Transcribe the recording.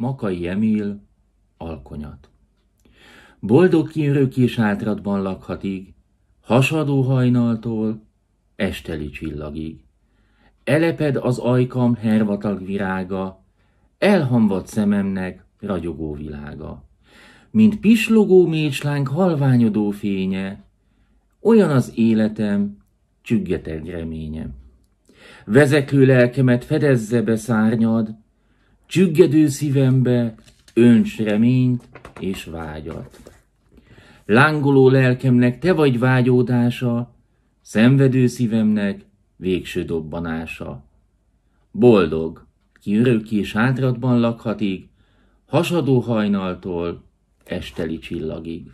Makai Emil, Alkonyat. Boldog kinrő kis átratban lakhatig, hasadó hajnaltól, esteli csillagig. Eleped az ajkam hervatag virága, elhamvad szememnek ragyogó világa. Mint pislogó mécslánk halványodó fénye, olyan az életem, csüggeteg reményem. Vezeklő lelkemet fedezze be szárnyad, csüggedő szívembe önts reményt és vágyat. Lángoló lelkemnek te vagy vágyódása, szenvedő szívemnek végső dobbanása. Boldog, ki örökké és hátratban lakhatik, hasadó hajnaltól esteli csillagig.